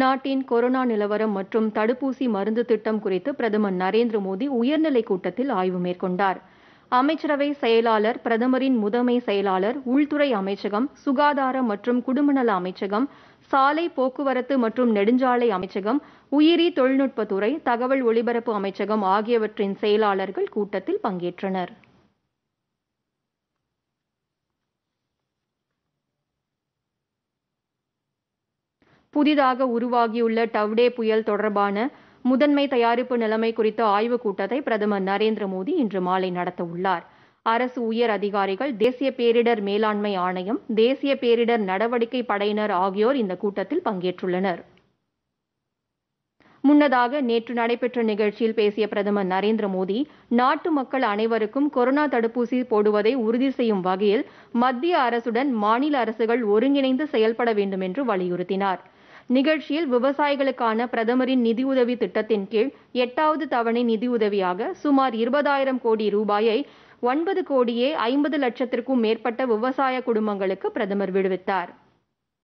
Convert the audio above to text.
நாட்டின் கொரோனா நிலவரம் மற்றும் தடுப்பூசி மருந்து திட்டம் குறித்து பிரதமர் நரேந்திர மோடி உயர்நிலை கூட்டத்தில் ஆய்வு மேற்கொண்டார் அமைச்சரவை செயலாளர் பிரதமரின் முதன்மை செயலாளர் உள்துறை அமைச்சகம் சுகாதார மற்றும் குடும்பநல அமைச்சகம் சாலை போக்குவரத்து மற்றும் நெடுஞ்சாலை அமைச்சகம் உயிரி தொழில்நுட்பத்துறை தகவல் ஒலிபரப்பு அமைச்சகம் ஆகியவற்றின் செயலாளர்கள் கூட்டத்தில் பங்கேற்றனர் புதிதாக உருவாகியுள்ள டவ்டே புயல் தொடர்பான முதன்மை தயாரிப்பு நிலைமை குறித்த ஆய்வுக் கூட்டத்தை பிரதமர் நரேந்திர மோடி இன்று மாலை நடத்தவுள்ளார் அரசு உயர் அதிகாரிகள் தேசிய பேரிடர் மேலாண்மை ஆணையம் தேசிய பேரிடர் நடவடிக்கை படையினர் ஆகியோர் இந்த கூட்டத்தில் பங்கேற்றுள்ளனர் முன்னதாக நேற்று நடைபெற்ற நிகழ்ச்சியில் பேசிய பிரதமர் நரேந்திர மோடி நாட்டு மக்கள் அனைவருக்கும் கொரோனா தடுப்பூசி போடுவதை உறுதி செய்யும் வகையில் மத்திய அரசுடன் மாநில அரசுகள் ஒருங்கிணைந்து செயல்பட வேண்டும் என்று வலியுறுத்தினாா் நிகழ்ச்சியில் விவசாயிகளுக்கான பிரதமரின் நிதியுதவி திட்டத்தின் கீழ் எட்டாவது தவணை நிதியுதவியாக சுமார் இருபதாயிரம் கோடி ரூபாயை ஒன்பது கோடியே ஐம்பது லட்சத்திற்கும் மேற்பட்ட விவசாய குடும்பங்களுக்கு பிரதமர் விடுவித்தார்